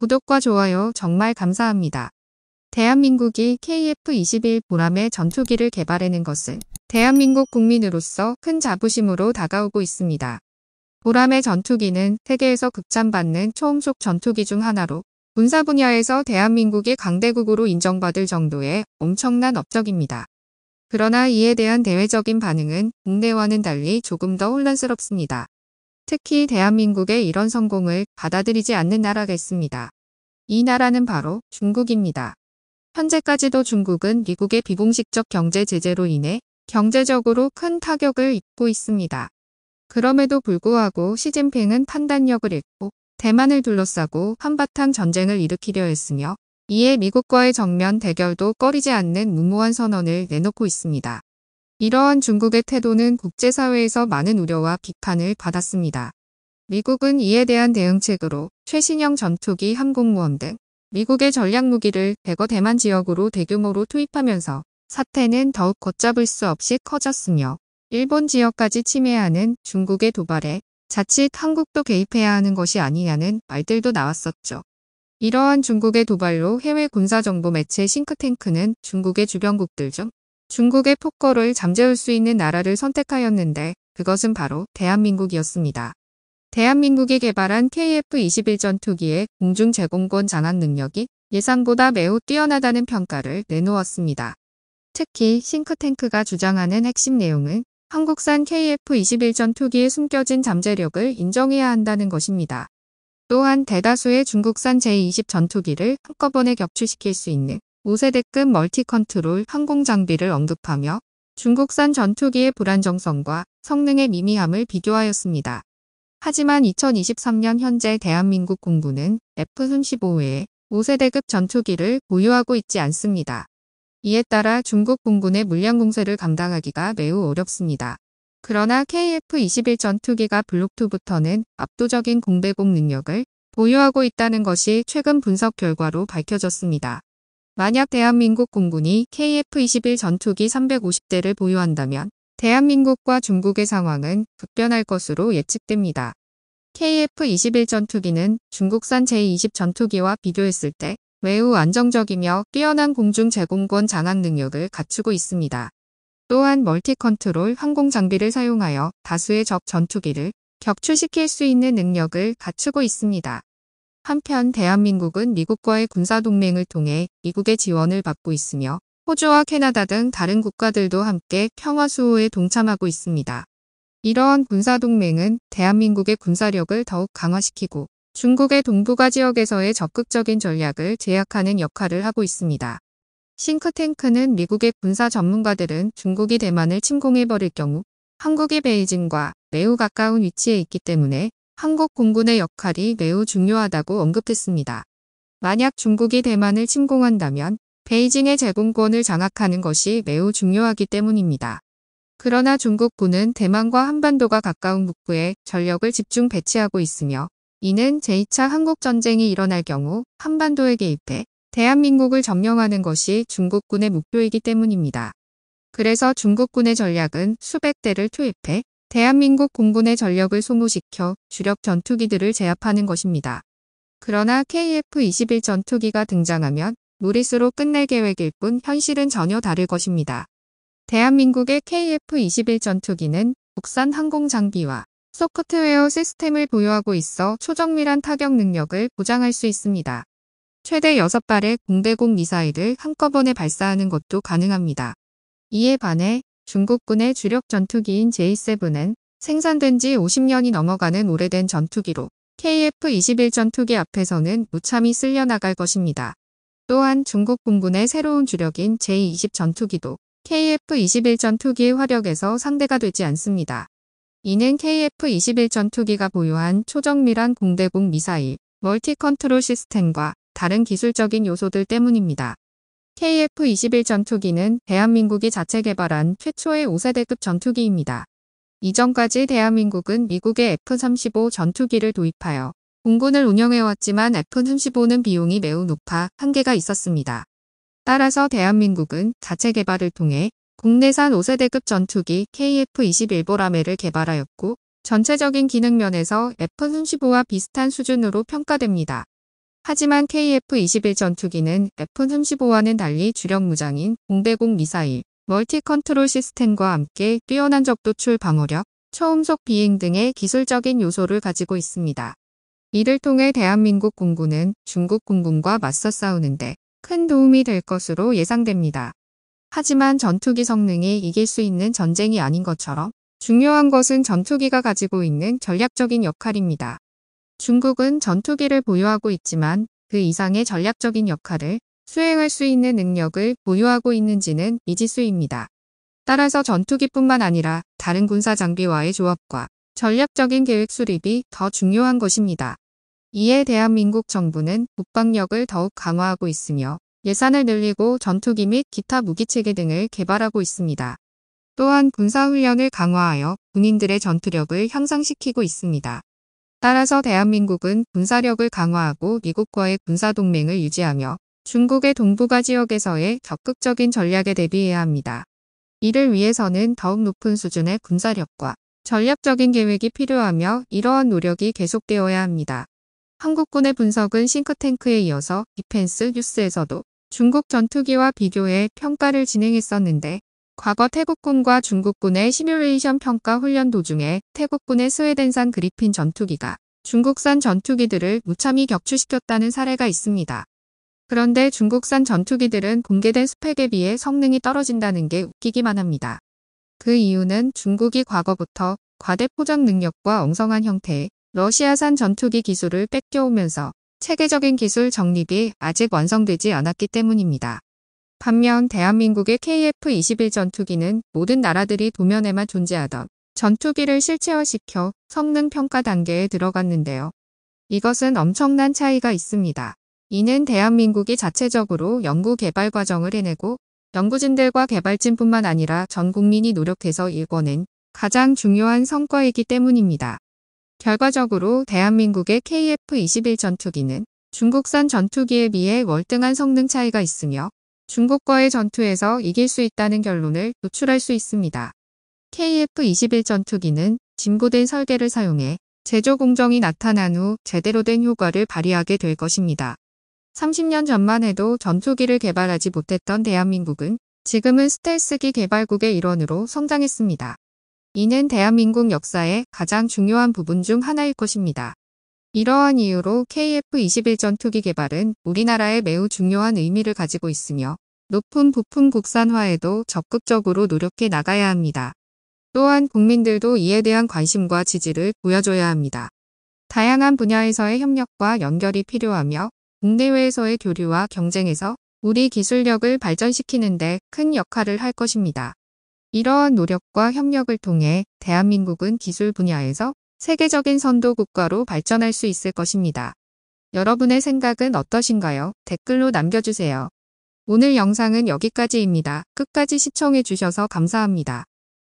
구독과 좋아요 정말 감사합니다. 대한민국이 KF-21 보람의 전투기를 개발하는 것은 대한민국 국민으로서 큰 자부심으로 다가오고 있습니다. 보람의 전투기는 세계에서 극찬받는 초음속 전투기 중 하나로 군사 분야에서 대한민국이 강대국으로 인정받을 정도의 엄청난 업적입니다. 그러나 이에 대한 대외적인 반응은 국내와는 달리 조금 더 혼란스럽습니다. 특히 대한민국의 이런 성공을 받아들이지 않는 나라가 있습니다. 이 나라는 바로 중국입니다. 현재까지도 중국은 미국의 비공식적 경제 제재로 인해 경제적으로 큰 타격을 입고 있습니다. 그럼에도 불구하고 시진핑은 판단력을 잃고 대만을 둘러싸고 한바탕 전쟁을 일으키려 했으며 이에 미국과의 정면 대결도 꺼리지 않는 무모한 선언을 내놓고 있습니다. 이러한 중국의 태도는 국제사회에서 많은 우려와 비판을 받았습니다. 미국은 이에 대한 대응책으로 최신형 전투기 항공모함 등 미국의 전략무기를 대거 대만 지역으로 대규모로 투입하면서 사태는 더욱 걷잡을 수 없이 커졌으며 일본 지역까지 침해하는 중국의 도발에 자칫 한국도 개입해야 하는 것이 아니냐는 말들도 나왔었죠. 이러한 중국의 도발로 해외 군사정보 매체 싱크탱크는 중국의 주변국들 중 중국의 폭거를 잠재울 수 있는 나라를 선택하였는데 그것은 바로 대한민국이었습니다. 대한민국이 개발한 KF-21 전투기의 공중 제공권 장악 능력이 예상보다 매우 뛰어나다는 평가를 내놓았습니다. 특히 싱크탱크가 주장하는 핵심 내용은 한국산 KF-21 전투기의 숨겨진 잠재력을 인정해야 한다는 것입니다. 또한 대다수의 중국산 제20 전투기를 한꺼번에 격추시킬 수 있는 5세대급 멀티 컨트롤 항공 장비를 언급하며 중국산 전투기의 불안정성과 성능의 미미함을 비교하였습니다. 하지만 2023년 현재 대한민국 공군은 f 3 5 외에 5세대급 전투기를 보유하고 있지 않습니다. 이에 따라 중국 공군의 물량 공세를 감당하기가 매우 어렵습니다. 그러나 KF-21 전투기가 블록2부터는 압도적인 공대공 능력을 보유하고 있다는 것이 최근 분석 결과로 밝혀졌습니다. 만약 대한민국 공군이 KF-21 전투기 350대를 보유한다면 대한민국과 중국의 상황은 급변할 것으로 예측됩니다. KF-21 전투기는 중국산 제20 전투기와 비교했을 때 매우 안정적이며 뛰어난 공중 제공권 장악 능력을 갖추고 있습니다. 또한 멀티 컨트롤 항공 장비를 사용하여 다수의 적 전투기를 격추시킬 수 있는 능력을 갖추고 있습니다. 한편 대한민국은 미국과의 군사동맹을 통해 미국의 지원을 받고 있으며 호주와 캐나다 등 다른 국가들도 함께 평화수호에 동참하고 있습니다. 이러한 군사동맹은 대한민국의 군사력을 더욱 강화시키고 중국의 동북아 지역에서의 적극적인 전략을 제약하는 역할을 하고 있습니다. 싱크탱크는 미국의 군사 전문가들은 중국이 대만을 침공해버릴 경우 한국의 베이징과 매우 가까운 위치에 있기 때문에 한국 공군의 역할이 매우 중요하다고 언급했습니다. 만약 중국이 대만을 침공한다면 베이징의 제공권을 장악하는 것이 매우 중요하기 때문입니다. 그러나 중국군은 대만과 한반도가 가까운 북부에 전력을 집중 배치하고 있으며 이는 제2차 한국전쟁이 일어날 경우 한반도에 개입해 대한민국을 점령하는 것이 중국군의 목표이기 때문입니다. 그래서 중국군의 전략은 수백 대를 투입해 대한민국 공군의 전력을 소모시켜 주력 전투기들을 제압하는 것입니다. 그러나 KF-21 전투기가 등장하면 무리수로 끝낼 계획일 뿐 현실은 전혀 다를 것입니다. 대한민국의 KF-21 전투기는 국산 항공 장비와 소프트웨어 시스템을 보유하고 있어 초정밀한 타격 능력을 보장할 수 있습니다. 최대 6발의 공대공 미사일을 한꺼번에 발사하는 것도 가능합니다. 이에 반해 중국군의 주력 전투기인 J7은 생산된 지 50년이 넘어가는 오래된 전투기로 KF-21 전투기 앞에서는 무참히 쓸려나갈 것입니다. 또한 중국 공군의 새로운 주력인 j 2 0 전투기도 KF-21 전투기의 화력에서 상대가 되지 않습니다. 이는 KF-21 전투기가 보유한 초정밀한 공대공 미사일, 멀티 컨트롤 시스템과 다른 기술적인 요소들 때문입니다. KF-21 전투기는 대한민국이 자체 개발한 최초의 5세대급 전투기입니다. 이전까지 대한민국은 미국의 F-35 전투기를 도입하여 공군을 운영해왔지만 F-35는 비용이 매우 높아 한계가 있었습니다. 따라서 대한민국은 자체 개발을 통해 국내산 5세대급 전투기 KF-21 보라매를 개발하였고 전체적인 기능면에서 F-35와 비슷한 수준으로 평가됩니다. 하지만 KF-21 전투기는 F-35와는 달리 주력 무장인 공대공 미사일, 멀티 컨트롤 시스템과 함께 뛰어난 적도출 방어력, 초음속 비행 등의 기술적인 요소를 가지고 있습니다. 이를 통해 대한민국 공군은 중국 공군과 맞서 싸우는데 큰 도움이 될 것으로 예상됩니다. 하지만 전투기 성능이 이길 수 있는 전쟁이 아닌 것처럼 중요한 것은 전투기가 가지고 있는 전략적인 역할입니다. 중국은 전투기를 보유하고 있지만 그 이상의 전략적인 역할을 수행할 수 있는 능력을 보유하고 있는지는 미지수입니다. 따라서 전투기뿐만 아니라 다른 군사 장비와의 조합과 전략적인 계획 수립이 더 중요한 것입니다. 이에 대한민국 정부는 국방력을 더욱 강화하고 있으며 예산을 늘리고 전투기 및 기타 무기체계 등을 개발하고 있습니다. 또한 군사훈련을 강화하여 군인들의 전투력을 향상시키고 있습니다. 따라서 대한민국은 군사력을 강화하고 미국과의 군사동맹을 유지하며 중국의 동북아 지역에서의 적극적인 전략에 대비해야 합니다. 이를 위해서는 더욱 높은 수준의 군사력과 전략적인 계획이 필요하며 이러한 노력이 계속되어야 합니다. 한국군의 분석은 싱크탱크에 이어서 디펜스 뉴스에서도 중국 전투기와 비교해 평가를 진행했었는데 과거 태국군과 중국군의 시뮬레이션 평가 훈련 도중에 태국군의 스웨덴산 그리핀 전투기가 중국산 전투기들을 무참히 격추시켰다는 사례가 있습니다. 그런데 중국산 전투기들은 공개된 스펙에 비해 성능이 떨어진다는 게 웃기기만 합니다. 그 이유는 중국이 과거부터 과대 포장 능력과 엉성한 형태의 러시아산 전투기 기술을 뺏겨오면서 체계적인 기술 정립이 아직 완성되지 않았기 때문입니다. 반면 대한민국의 KF-21 전투기는 모든 나라들이 도면에만 존재하던 전투기를 실체화시켜 성능 평가 단계에 들어갔는데요. 이것은 엄청난 차이가 있습니다. 이는 대한민국이 자체적으로 연구 개발 과정을 해내고 연구진들과 개발진뿐만 아니라 전 국민이 노력해서 일궈낸 가장 중요한 성과이기 때문입니다. 결과적으로 대한민국의 KF-21 전투기는 중국산 전투기에 비해 월등한 성능 차이가 있으며 중국과의 전투에서 이길 수 있다는 결론을 도출할 수 있습니다. KF-21 전투기는 진보된 설계를 사용해 제조 공정이 나타난 후 제대로 된 효과를 발휘하게 될 것입니다. 30년 전만 해도 전투기를 개발하지 못했던 대한민국은 지금은 스텔스기 개발국의 일원으로 성장했습니다. 이는 대한민국 역사의 가장 중요한 부분 중 하나일 것입니다. 이러한 이유로 KF-21 전투기 개발은 우리나라에 매우 중요한 의미를 가지고 있으며 높은 부품 국산화에도 적극적으로 노력해 나가야 합니다. 또한 국민들도 이에 대한 관심과 지지를 보여줘야 합니다. 다양한 분야에서의 협력과 연결이 필요하며 국내외에서의 교류와 경쟁에서 우리 기술력을 발전시키는 데 큰 역할을 할 것입니다. 이러한 노력과 협력을 통해 대한민국은 기술 분야에서 세계적인 선도 국가로 발전할 수 있을 것입니다. 여러분의 생각은 어떠신가요? 댓글로 남겨주세요. 오늘 영상은 여기까지입니다. 끝까지 시청해주셔서 감사합니다.